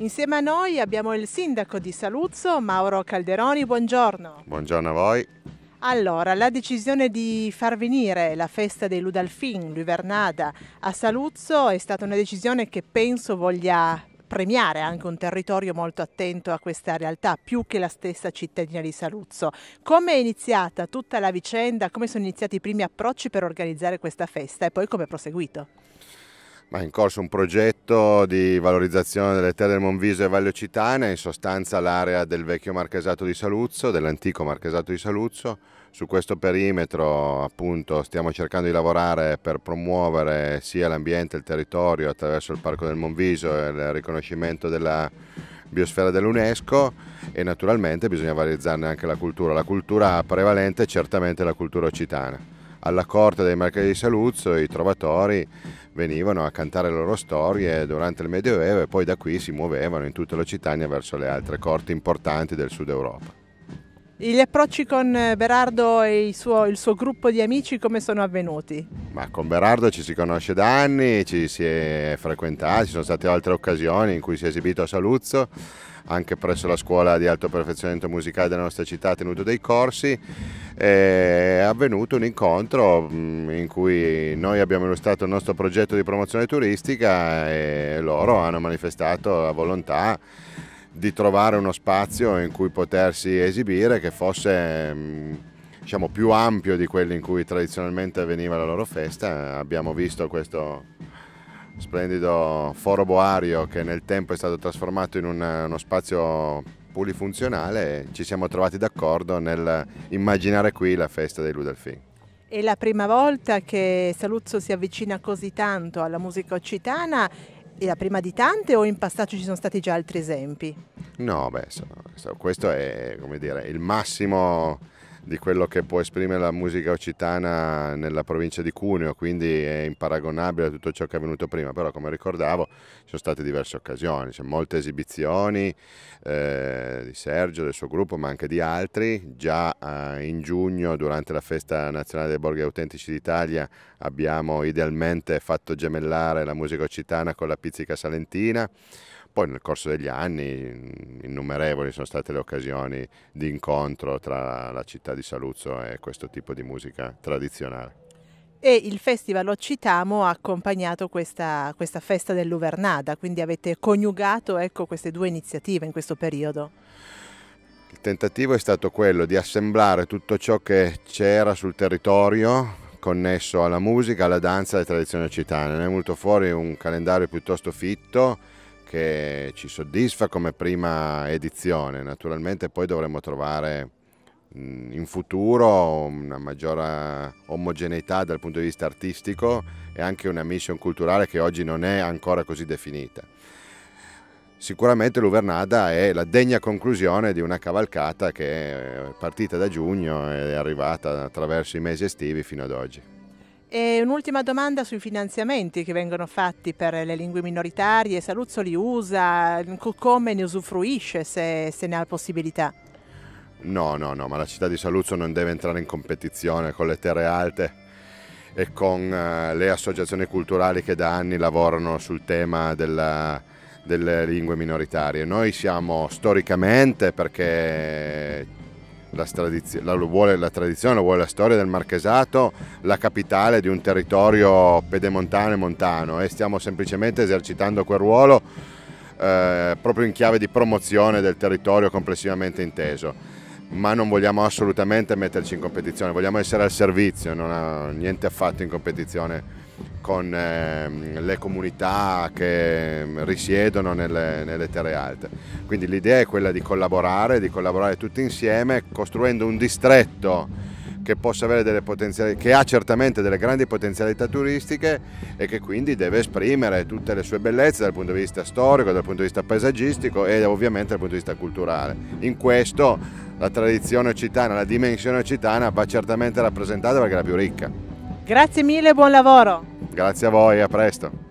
Insieme a noi abbiamo il sindaco di Saluzzo, Mauro Calderoni, buongiorno. Buongiorno a voi. Allora, la decisione di far venire la festa dei Ludalfin, Luvernada, a Saluzzo è stata una decisione che penso voglia premiare anche un territorio molto attento a questa realtà, più che la stessa cittadina di Saluzzo. Come è iniziata tutta la vicenda, come sono iniziati i primi approcci per organizzare questa festa e poi come è proseguito? Ma è in corso un progetto di valorizzazione delle terre del Monviso e Valle Occitane, in sostanza l'area del vecchio marchesato di Saluzzo, dell'antico marchesato di Saluzzo. Su questo perimetro appunto stiamo cercando di lavorare per promuovere sia l'ambiente e il territorio attraverso il Parco del Monviso e il riconoscimento della biosfera dell'UNESCO e naturalmente bisogna valorizzarne anche la cultura. La cultura prevalente è certamente la cultura occitana alla corte dei Marchesi di Saluzzo i trovatori venivano a cantare le loro storie durante il Medioevo e poi da qui si muovevano in tutta l'Occitania verso le altre corti importanti del sud Europa. Gli approcci con eh, Berardo e il suo, il suo, gruppo di amici come sono avvenuti? Ma con Berardo ci si conosce da anni, ci si è frequentati, ci sono state altre occasioni in cui si è esibito a Saluzzo anche presso la scuola di alto perfezionamento musicale della nostra città ha tenuto dei corsi, è avvenuto un incontro mm, in cui noi abbiamo illustrato il nostro progetto di promozione turistica e loro hanno manifestato la volontà di trovare uno spazio in cui potersi esibire che fosse mm, diciamo, più ampio di quelli in cui tradizionalmente veniva la loro festa. Abbiamo visto questo splendido foro boario che nel tempo è stato trasformato in un, uno spazio polifunzionale e ci siamo trovati d'accordo nel immaginare qui la festa dei Ludalfini. È la prima volta che Saluzzo si avvicina così tanto alla musica occitana è la prima di tante o in passato ci sono stati già altri esempi? No, beh, questo è dire, il massimo di quello che può esprimere la musica occitana nella provincia di Cuneo, quindi è imparagonabile a tutto ciò che è avvenuto prima, però come ricordavo ci sono state diverse occasioni, c'è molte esibizioni eh, di Sergio, del suo gruppo, ma anche di altri, già eh, in giugno durante la festa nazionale dei borghi autentici d'Italia abbiamo idealmente fatto gemellare la musica occitana con la pizzica salentina, poi nel corso degli anni mm, innumerevoli sono state le occasioni di incontro tra la città di Saluzzo e questo tipo di musica tradizionale. E il Festival Occitamo ha accompagnato questa, questa festa dell'Uvernada, quindi avete coniugato ecco, queste due iniziative in questo periodo. Il tentativo è stato quello di assemblare tutto ciò che c'era sul territorio connesso alla musica, alla danza e alle tradizioni occitane. Ne è venuto fuori un calendario piuttosto fitto che ci soddisfa come prima edizione, naturalmente poi dovremo trovare in futuro una maggiore omogeneità dal punto di vista artistico e anche una mission culturale che oggi non è ancora così definita. Sicuramente l'Uvernada è la degna conclusione di una cavalcata che è partita da giugno e è arrivata attraverso i mesi estivi fino ad oggi. E un'ultima domanda sui finanziamenti che vengono fatti per le lingue minoritarie, Saluzzo li usa, come ne usufruisce se, se ne ha possibilità? No, no, no, ma la città di Saluzzo non deve entrare in competizione con le terre alte e con eh, le associazioni culturali che da anni lavorano sul tema della, delle lingue minoritarie. Noi siamo storicamente, perché la, tradiz- la, vuole la tradizione, vuole la storia del Marchesato, la capitale di un territorio pedemontano e montano e stiamo semplicemente esercitando quel ruolo eh, proprio in chiave di promozione del territorio complessivamente inteso ma non vogliamo assolutamente metterci in competizione, vogliamo essere al servizio, non ha niente affatto in competizione con ehm, le comunità che risiedono nelle, nelle terre alte. Quindi l'idea è quella di collaborare, di collaborare tutti insieme costruendo un distretto che possa avere delle potenzialità, che ha certamente delle grandi potenzialità turistiche e che quindi deve esprimere tutte le sue bellezze dal punto di vista storico, dal punto di vista paesaggistico e ovviamente dal punto di vista culturale. In questo la tradizione occitana, la dimensione occitana va certamente rappresentata perché è la più ricca. Grazie mille, buon lavoro. Grazie a voi, a presto.